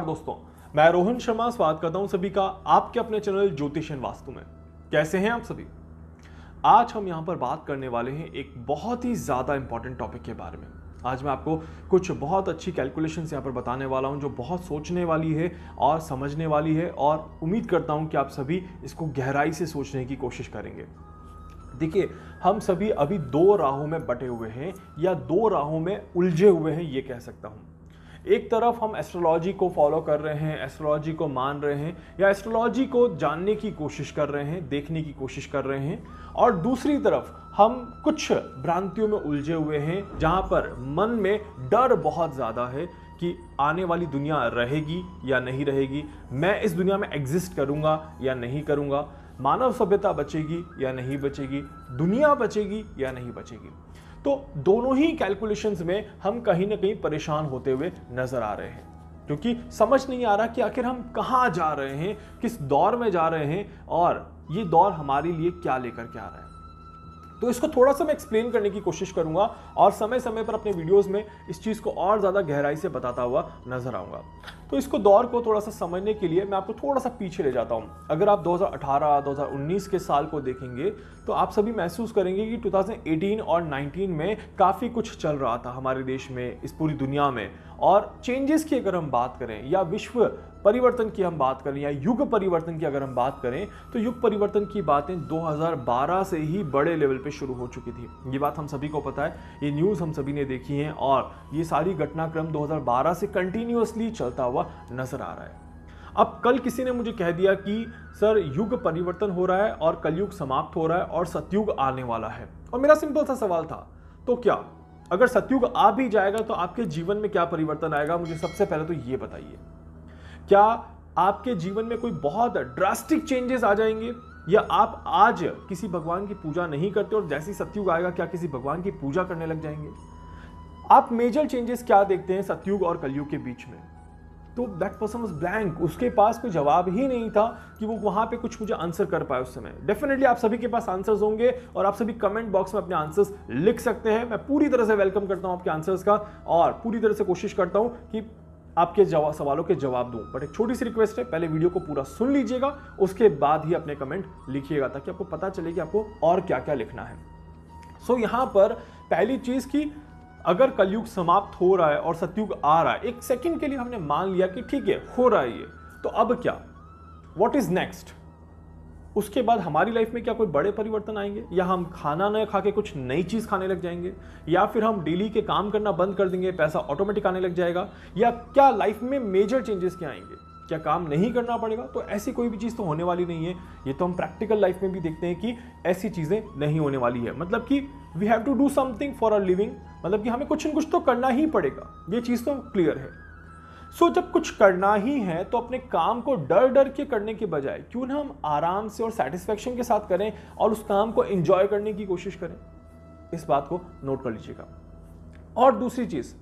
नमस्कार दोस्तों मैं रोहन शर्मा स्वागत करता हूं सभी का आपके अपने चैनल ज्योतिषन वास्तु में कैसे हैं आप सभी आज हम यहां पर बात करने वाले हैं एक बहुत ही ज़्यादा इंपॉर्टेंट टॉपिक के बारे में आज मैं आपको कुछ बहुत अच्छी कैलकुलेशन यहाँ पर बताने वाला हूँ जो बहुत सोचने वाली है और समझने वाली है और उम्मीद करता हूँ कि आप सभी इसको गहराई से सोचने की कोशिश करेंगे देखिए हम सभी अभी दो राहों में बटे हुए हैं या दो राहों में उलझे हुए हैं ये कह सकता हूँ एक तरफ हम एस्ट्रोलॉजी को फॉलो कर रहे हैं एस्ट्रोलॉजी को मान रहे हैं या एस्ट्रोलॉजी को जानने की कोशिश कर रहे हैं देखने की कोशिश कर रहे हैं और दूसरी तरफ हम कुछ भ्रांतियों में उलझे हुए हैं जहाँ पर मन में डर बहुत ज़्यादा है कि आने वाली दुनिया रहेगी या नहीं रहेगी मैं इस दुनिया में एग्जिस्ट करूँगा या नहीं करूँगा मानव सभ्यता बचेगी या नहीं बचेगी दुनिया बचेगी या नहीं बचेगी तो दोनों ही कैलकुलेशंस में हम कहीं ना कहीं परेशान होते हुए नजर आ रहे हैं क्योंकि समझ नहीं आ रहा कि आखिर हम कहाँ जा रहे हैं किस दौर में जा रहे हैं और ये दौर हमारे लिए क्या लेकर के आ रहा है तो इसको थोड़ा सा मैं एक्सप्लेन करने की कोशिश करूंगा और समय समय पर अपने वीडियोस में इस चीज़ को और ज़्यादा गहराई से बताता हुआ नजर आऊंगा तो इसको दौर को थोड़ा सा समझने के लिए मैं आपको थोड़ा सा पीछे ले जाता हूँ अगर आप 2018, 2019 के साल को देखेंगे तो आप सभी महसूस करेंगे कि 2018 और 19 में काफ़ी कुछ चल रहा था हमारे देश में इस पूरी दुनिया में और चेंजेस की अगर हम बात करें या विश्व परिवर्तन की हम बात करें या युग परिवर्तन की अगर हम बात करें तो युग परिवर्तन की बातें 2012 से ही बड़े लेवल पे शुरू हो चुकी थी ये बात हम सभी को पता है ये न्यूज़ हम सभी ने देखी है और ये सारी घटनाक्रम 2012 से कंटिन्यूसली चलता हुआ नजर आ रहा है अब कल किसी ने मुझे कह दिया कि सर युग परिवर्तन हो रहा है और कलयुग समाप्त हो रहा है और सतयुग आने वाला है और मेरा सिंपल सा सवाल था तो क्या अगर सत्युग आ भी जाएगा तो आपके जीवन में क्या परिवर्तन आएगा मुझे सबसे पहले तो ये बताइए क्या आपके जीवन में कोई बहुत ड्रास्टिक चेंजेस आ जाएंगे या आप आज किसी भगवान की पूजा नहीं करते और जैसी सत्युग आएगा क्या किसी भगवान की पूजा करने लग जाएंगे आप मेजर चेंजेस क्या देखते हैं सत्युग और कलयुग के बीच में तो दैट पर्सन वॉज ब्लैंक उसके पास कोई जवाब ही नहीं था कि वो वहाँ पे कुछ मुझे आंसर कर पाए उस समय डेफिनेटली आप सभी के पास आंसर्स होंगे और आप सभी कमेंट बॉक्स में अपने आंसर्स लिख सकते हैं मैं पूरी तरह से वेलकम करता हूँ आपके आंसर्स का और पूरी तरह से कोशिश करता हूँ कि आपके जवाब सवालों के जवाब दूँ बट एक छोटी सी रिक्वेस्ट है पहले वीडियो को पूरा सुन लीजिएगा उसके बाद ही अपने कमेंट लिखिएगा ताकि आपको पता चले कि आपको और क्या क्या लिखना है सो so, यहाँ पर पहली चीज़ की अगर कलयुग समाप्त हो रहा है और सतयुग आ रहा है एक सेकंड के लिए हमने मान लिया कि ठीक है हो रहा है ये तो अब क्या वॉट इज नेक्स्ट उसके बाद हमारी लाइफ में क्या कोई बड़े परिवर्तन आएंगे या हम खाना न खा के कुछ नई चीज़ खाने लग जाएंगे या फिर हम डेली के काम करना बंद कर देंगे पैसा ऑटोमेटिक आने लग जाएगा या क्या लाइफ में मेजर चेंजेस क्या आएंगे क्या काम नहीं करना पड़ेगा तो ऐसी कोई भी चीज़ तो होने वाली नहीं है ये तो हम प्रैक्टिकल लाइफ में भी देखते हैं कि ऐसी चीज़ें नहीं होने वाली है मतलब कि we have to do something for our living मतलब कि हमें कुछ न कुछ तो करना ही पड़ेगा ये चीज़ तो क्लियर है सो so, जब कुछ करना ही है तो अपने काम को डर डर के करने के बजाय क्यों ना हम आराम से और सेटिस्फेक्शन के साथ करें और उस काम को एंजॉय करने की कोशिश करें इस बात को नोट कर लीजिएगा और दूसरी चीज़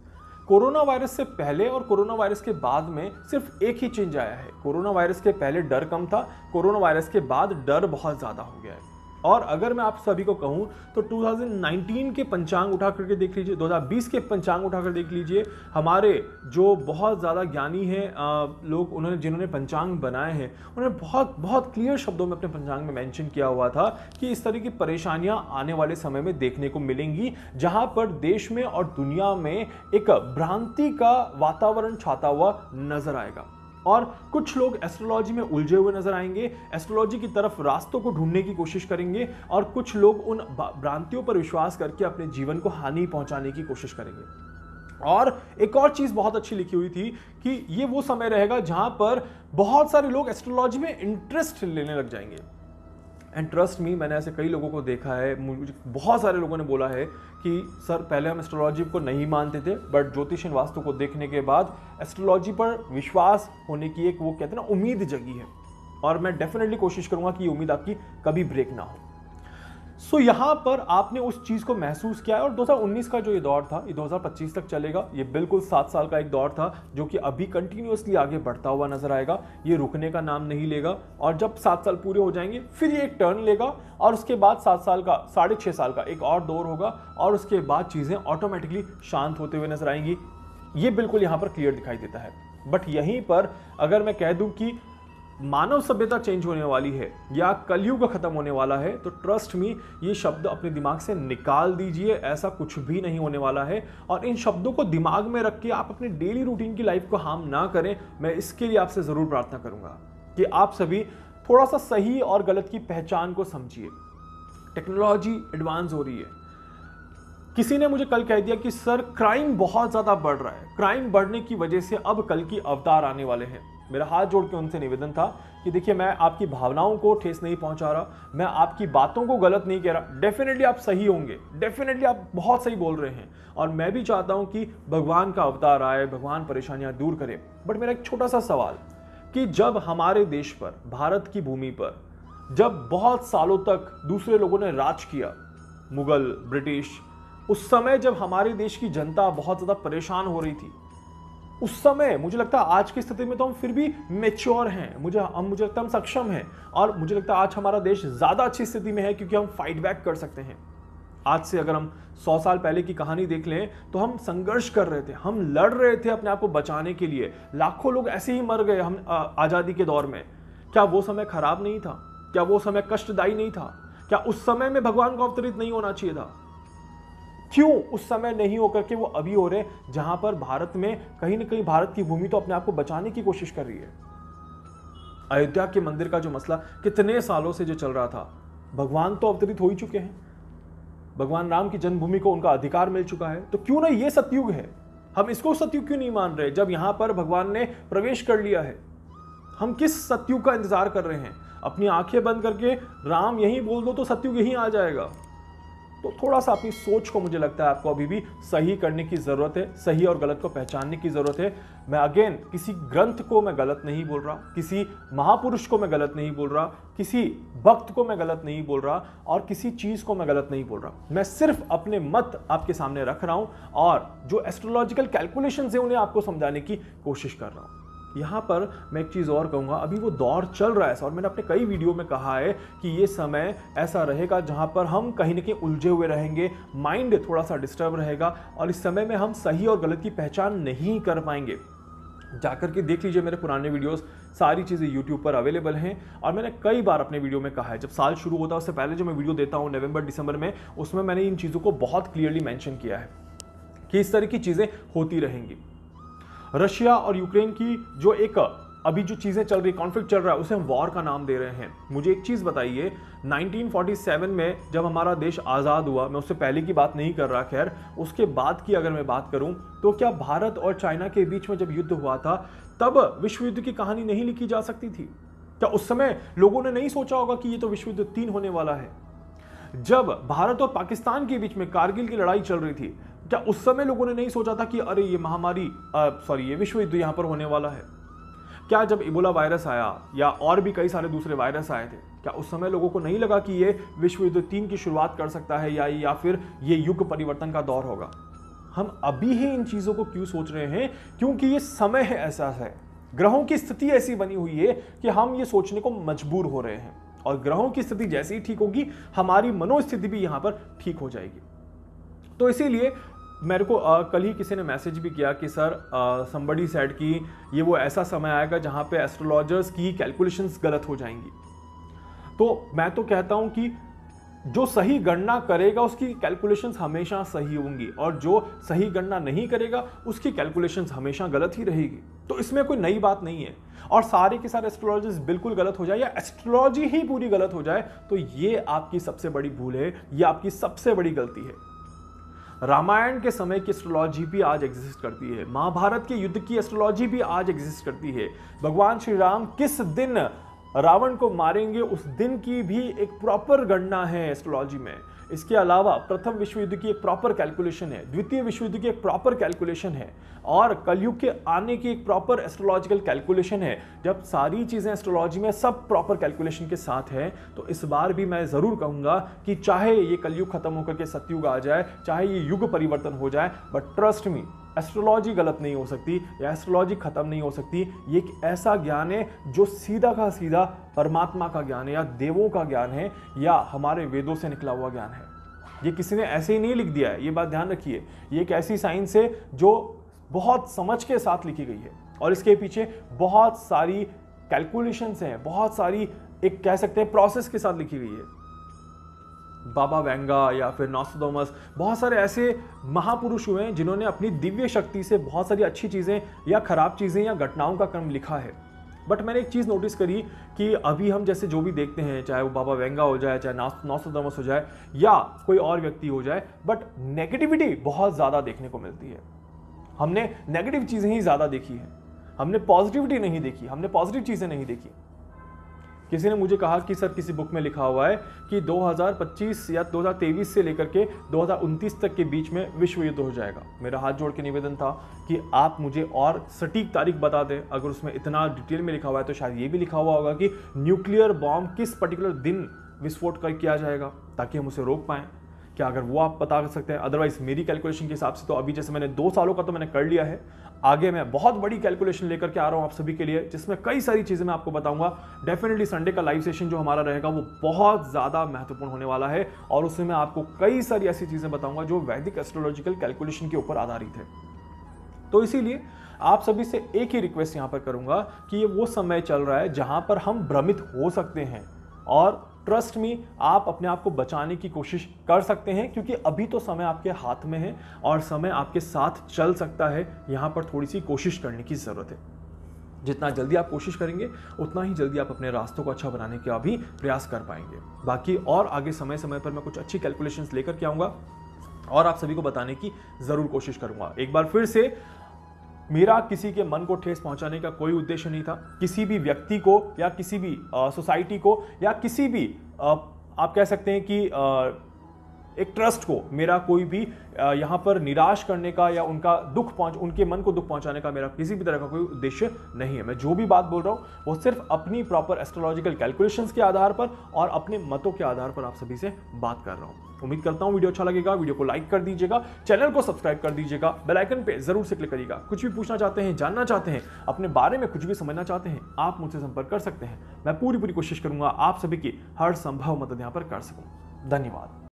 कोरोना वायरस से पहले और कोरोना वायरस के बाद में सिर्फ एक ही चेंज आया है कोरोना वायरस के पहले डर कम था कोरोना वायरस के बाद डर बहुत ज़्यादा हो गया है और अगर मैं आप सभी को कहूं तो 2019 के पंचांग उठा करके देख लीजिए 2020 के पंचांग उठा कर देख लीजिए हमारे जो बहुत ज़्यादा ज्ञानी हैं लोग उन्होंने जिन्होंने पंचांग बनाए हैं उन्होंने बहुत बहुत क्लियर शब्दों में अपने पंचांग में मेंशन किया हुआ था कि इस तरह की परेशानियां आने वाले समय में देखने को मिलेंगी जहाँ पर देश में और दुनिया में एक भ्रांति का वातावरण छाता हुआ नजर आएगा और कुछ लोग एस्ट्रोलॉजी में उलझे हुए नजर आएंगे एस्ट्रोलॉजी की तरफ रास्तों को ढूंढने की कोशिश करेंगे और कुछ लोग उन भ्रांतियों पर विश्वास करके अपने जीवन को हानि पहुंचाने की कोशिश करेंगे और एक और चीज़ बहुत अच्छी लिखी हुई थी कि ये वो समय रहेगा जहां पर बहुत सारे लोग एस्ट्रोलॉजी में इंटरेस्ट लेने लग जाएंगे एंड ट्रस्ट मी मैंने ऐसे कई लोगों को देखा है मुझे बहुत सारे लोगों ने बोला है कि सर पहले हम एस्ट्रोलॉजी को नहीं मानते थे बट ज्योतिष एंड वास्तु को देखने के बाद एस्ट्रोलॉजी पर विश्वास होने की एक वो कहते हैं ना उम्मीद जगी है और मैं डेफिनेटली कोशिश करूँगा कि ये उम्मीद आपकी कभी ब्रेक ना हो सो so, यहाँ पर आपने उस चीज़ को महसूस किया है और 2019 का जो ये दौर था ये 2025 तक चलेगा ये बिल्कुल सात साल का एक दौर था जो कि अभी कंटिन्यूसली आगे बढ़ता हुआ नजर आएगा ये रुकने का नाम नहीं लेगा और जब सात साल पूरे हो जाएंगे फिर ये एक टर्न लेगा और उसके बाद सात साल का साढ़े छः साल का एक और दौर होगा और उसके बाद चीज़ें ऑटोमेटिकली शांत होते हुए नजर आएंगी ये बिल्कुल यहाँ पर क्लियर दिखाई देता है बट यहीं पर अगर मैं कह दूँ कि मानव सभ्यता चेंज होने वाली है या कलयुग खत्म होने वाला है तो ट्रस्ट मी ये शब्द अपने दिमाग से निकाल दीजिए ऐसा कुछ भी नहीं होने वाला है और इन शब्दों को दिमाग में रख के आप अपने डेली रूटीन की लाइफ को हार्म ना करें मैं इसके लिए आपसे ज़रूर प्रार्थना करूँगा कि आप सभी थोड़ा सा सही और गलत की पहचान को समझिए टेक्नोलॉजी एडवांस हो रही है किसी ने मुझे कल कह दिया कि सर क्राइम बहुत ज़्यादा बढ़ रहा है क्राइम बढ़ने की वजह से अब कल की अवतार आने वाले हैं मेरा हाथ जोड़ के उनसे निवेदन था कि देखिए मैं आपकी भावनाओं को ठेस नहीं पहुंचा रहा मैं आपकी बातों को गलत नहीं कह रहा डेफिनेटली आप सही होंगे डेफिनेटली आप बहुत सही बोल रहे हैं और मैं भी चाहता हूं कि भगवान का अवतार आए भगवान परेशानियां दूर करे बट मेरा एक छोटा सा सवाल कि जब हमारे देश पर भारत की भूमि पर जब बहुत सालों तक दूसरे लोगों ने राज किया मुगल ब्रिटिश उस समय जब हमारे देश की जनता बहुत ज़्यादा परेशान हो रही थी उस समय मुझे लगता है आज की स्थिति में तो हम फिर भी मेच्योर हैं मुझे हम मुझे लगता है हम सक्षम हैं और मुझे लगता है आज हमारा देश ज़्यादा अच्छी स्थिति में है क्योंकि हम फाइट बैक कर सकते हैं आज से अगर हम सौ साल पहले की कहानी देख लें तो हम संघर्ष कर रहे थे हम लड़ रहे थे अपने आप को बचाने के लिए लाखों लोग ऐसे ही मर गए हम आज़ादी के दौर में क्या वो समय खराब नहीं था क्या वो समय कष्टदायी नहीं था क्या उस समय में भगवान को अवतरित नहीं होना चाहिए था क्यों उस समय नहीं होकर के वो अभी हो रहे जहां पर भारत में कहीं ना कहीं भारत की भूमि तो अपने आप को बचाने की कोशिश कर रही है अयोध्या के मंदिर का जो मसला कितने सालों से जो चल रहा था भगवान तो अवतरित हो ही चुके हैं भगवान राम की जन्मभूमि को उनका अधिकार मिल चुका है तो क्यों ना ये सतयुग है हम इसको सतयुग क्यों नहीं मान रहे जब यहाँ पर भगवान ने प्रवेश कर लिया है हम किस सतयुग का इंतजार कर रहे हैं अपनी आंखें बंद करके राम यही बोल दो तो सतयुग यही आ जाएगा तो थोड़ा सा अपनी सोच को मुझे लगता है आपको अभी भी सही करने की ज़रूरत है सही और गलत को पहचानने की ज़रूरत है मैं अगेन किसी ग्रंथ को मैं गलत नहीं बोल रहा किसी महापुरुष को मैं गलत नहीं बोल रहा किसी वक्त को मैं गलत नहीं बोल रहा और किसी चीज़ को मैं गलत नहीं बोल रहा मैं सिर्फ अपने मत आपके सामने रख रहा हूँ और जो एस्ट्रोलॉजिकल कैलकुलेशन है उन्हें आपको समझाने की कोशिश कर रहा हूँ यहाँ पर मैं एक चीज़ और कहूँगा अभी वो दौर चल रहा है और मैंने अपने कई वीडियो में कहा है कि ये समय ऐसा रहेगा जहाँ पर हम कहीं ना कहीं उलझे हुए रहेंगे माइंड थोड़ा सा डिस्टर्ब रहेगा और इस समय में हम सही और गलत की पहचान नहीं कर पाएंगे जाकर के देख लीजिए मेरे पुराने वीडियोस सारी चीज़ें YouTube पर अवेलेबल हैं और मैंने कई बार अपने वीडियो में कहा है जब साल शुरू होता है उससे पहले जो मैं वीडियो देता हूँ नवंबर दिसंबर में उसमें मैंने इन चीज़ों को बहुत क्लियरली मैंशन किया है कि इस तरह की चीज़ें होती रहेंगी रशिया और यूक्रेन की जो एक अभी जो चीज़ें चल रही कॉन्फ्लिक्ट चल रहा है उसे हम वॉर का नाम दे रहे हैं मुझे एक चीज़ बताइए 1947 में जब हमारा देश आज़ाद हुआ मैं उससे पहले की बात नहीं कर रहा खैर उसके बाद की अगर मैं बात करूं तो क्या भारत और चाइना के बीच में जब युद्ध हुआ था तब विश्व युद्ध की कहानी नहीं लिखी जा सकती थी क्या उस समय लोगों ने नहीं सोचा होगा कि ये तो विश्व युद्ध तीन होने वाला है जब भारत और पाकिस्तान के बीच में कारगिल की लड़ाई चल रही थी क्या उस समय लोगों ने नहीं सोचा था कि अरे ये महामारी सॉरी ये विश्व युद्ध यहाँ पर होने वाला है क्या जब इबोला वायरस आया या और भी कई सारे दूसरे वायरस आए थे क्या उस समय लोगों को नहीं लगा कि ये विश्व युद्ध तीन की शुरुआत कर सकता है या या फिर ये युग परिवर्तन का दौर होगा हम अभी ही इन चीज़ों को क्यों सोच रहे हैं क्योंकि ये समय है ऐसा है ग्रहों की स्थिति ऐसी बनी हुई है कि हम ये सोचने को मजबूर हो रहे हैं और ग्रहों की स्थिति जैसे ही ठीक होगी हमारी मनोस्थिति भी यहाँ पर ठीक हो जाएगी तो इसीलिए मेरे को आ, कल ही किसी ने मैसेज भी किया कि सर संबडी सेड कि ये वो ऐसा समय आएगा जहाँ पे एस्ट्रोलॉजर्स की कैलकुलेशंस गलत हो जाएंगी तो मैं तो कहता हूँ कि जो सही गणना करेगा उसकी कैलकुलेशंस हमेशा सही होंगी और जो सही गणना नहीं करेगा उसकी कैलकुलेशंस हमेशा गलत ही रहेगी तो इसमें कोई नई बात नहीं है और सारे के सारे एस्ट्रोलॉजर्स बिल्कुल गलत हो जाए या एस्ट्रोलॉजी ही पूरी गलत हो जाए तो ये आपकी सबसे बड़ी भूल है ये आपकी सबसे बड़ी गलती है रामायण के समय की एस्ट्रोलॉजी भी आज एग्जिस्ट करती है महाभारत के युद्ध की एस्ट्रोलॉजी भी आज एग्जिस्ट करती है भगवान श्री राम किस दिन रावण को मारेंगे उस दिन की भी एक प्रॉपर गणना है एस्ट्रोलॉजी में इसके अलावा प्रथम विश्व युद्ध की एक प्रॉपर कैलकुलेशन है द्वितीय विश्व युद्ध की एक प्रॉपर कैलकुलेशन है और कलयुग के आने की एक प्रॉपर एस्ट्रोलॉजिकल कैलकुलेशन है जब सारी चीज़ें एस्ट्रोलॉजी में सब प्रॉपर कैलकुलेशन के साथ हैं तो इस बार भी मैं ज़रूर कहूँगा कि चाहे ये कलयुग खत्म होकर के सत्युग आ जाए चाहे ये युग परिवर्तन हो जाए बट ट्रस्ट मी एस्ट्रोलॉजी गलत नहीं हो सकती या एस्ट्रोलॉजी ख़त्म नहीं हो सकती ये एक ऐसा ज्ञान है जो सीधा का सीधा परमात्मा का ज्ञान है या देवों का ज्ञान है या हमारे वेदों से निकला हुआ ज्ञान है ये किसी ने ऐसे ही नहीं लिख दिया है ये बात ध्यान रखिए ये एक ऐसी साइंस है जो बहुत समझ के साथ लिखी गई है और इसके पीछे बहुत सारी कैलकुलेशंस हैं बहुत सारी एक कह सकते हैं प्रोसेस के साथ लिखी गई है बाबा वेंगा या फिर नॉस्टोमस बहुत सारे ऐसे महापुरुष हुए हैं जिन्होंने अपनी दिव्य शक्ति से बहुत सारी अच्छी चीज़ें या ख़राब चीज़ें या घटनाओं का क्रम लिखा है बट मैंने एक चीज़ नोटिस करी कि अभी हम जैसे जो भी देखते हैं चाहे वो बाबा वेंगा हो जाए चाहे नॉस्टोमस हो जाए या कोई और व्यक्ति हो जाए बट नेगेटिविटी बहुत ज़्यादा देखने को मिलती है हमने नेगेटिव चीज़ें ही ज़्यादा देखी है हमने पॉजिटिविटी नहीं देखी हमने पॉजिटिव चीज़ें नहीं देखी किसी ने मुझे कहा कि सर किसी बुक में लिखा हुआ है कि 2025 या 2023 से लेकर के 2029 तक के बीच में विश्व युद्ध हो जाएगा मेरा हाथ जोड़ के निवेदन था कि आप मुझे और सटीक तारीख बता दें अगर उसमें इतना डिटेल में लिखा हुआ है तो शायद ये भी लिखा हुआ होगा कि न्यूक्लियर बॉम्ब किस पर्टिकुलर दिन विस्फोट कर किया जाएगा ताकि हम उसे रोक पाएँ क्या अगर वो आप बता सकते हैं अदरवाइज मेरी कैलकुलेशन के हिसाब से तो अभी जैसे मैंने दो सालों का तो मैंने कर लिया है आगे मैं बहुत बड़ी कैलकुलेशन लेकर के आ रहा हूँ आप सभी के लिए जिसमें कई सारी चीज़ें मैं आपको बताऊंगा डेफिनेटली संडे का लाइव सेशन जो हमारा रहेगा वो बहुत ज़्यादा महत्वपूर्ण होने वाला है और उसमें मैं आपको कई सारी ऐसी चीज़ें बताऊंगा जो वैदिक एस्ट्रोलॉजिकल कैलकुलेशन के ऊपर आधारित है तो इसीलिए आप सभी से एक ही रिक्वेस्ट यहाँ पर करूँगा कि ये वो समय चल रहा है जहाँ पर हम भ्रमित हो सकते हैं और ट्रस्ट मी आप अपने आप को बचाने की कोशिश कर सकते हैं क्योंकि अभी तो समय आपके हाथ में है और समय आपके साथ चल सकता है यहाँ पर थोड़ी सी कोशिश करने की ज़रूरत है जितना जल्दी आप कोशिश करेंगे उतना ही जल्दी आप अपने रास्तों को अच्छा बनाने का भी प्रयास कर पाएंगे बाकी और आगे समय समय पर मैं कुछ अच्छी कैलकुलेशंस लेकर के आऊँगा और आप सभी को बताने की ज़रूर कोशिश करूँगा एक बार फिर से मेरा किसी के मन को ठेस पहुंचाने का कोई उद्देश्य नहीं था किसी भी व्यक्ति को या किसी भी सोसाइटी को या किसी भी आप कह सकते हैं कि एक ट्रस्ट को मेरा कोई भी यहाँ पर निराश करने का या उनका दुख पहुँच उनके मन को दुख पहुँचाने का मेरा किसी भी तरह का कोई उद्देश्य नहीं है मैं जो भी बात बोल रहा हूँ वो सिर्फ अपनी प्रॉपर एस्ट्रोलॉजिकल कैलकुलेशन के आधार पर और अपने मतों के आधार पर आप सभी से बात कर रहा हूँ उम्मीद करता हूँ वीडियो अच्छा लगेगा वीडियो को लाइक कर दीजिएगा चैनल को सब्सक्राइब कर दीजिएगा बेल आइकन पे जरूर से क्लिक करिएगा कुछ भी पूछना चाहते हैं जानना चाहते हैं अपने बारे में कुछ भी समझना चाहते हैं आप मुझसे संपर्क कर सकते हैं मैं पूरी पूरी कोशिश करूंगा आप सभी की हर संभव मदद यहाँ पर कर सकूँ धन्यवाद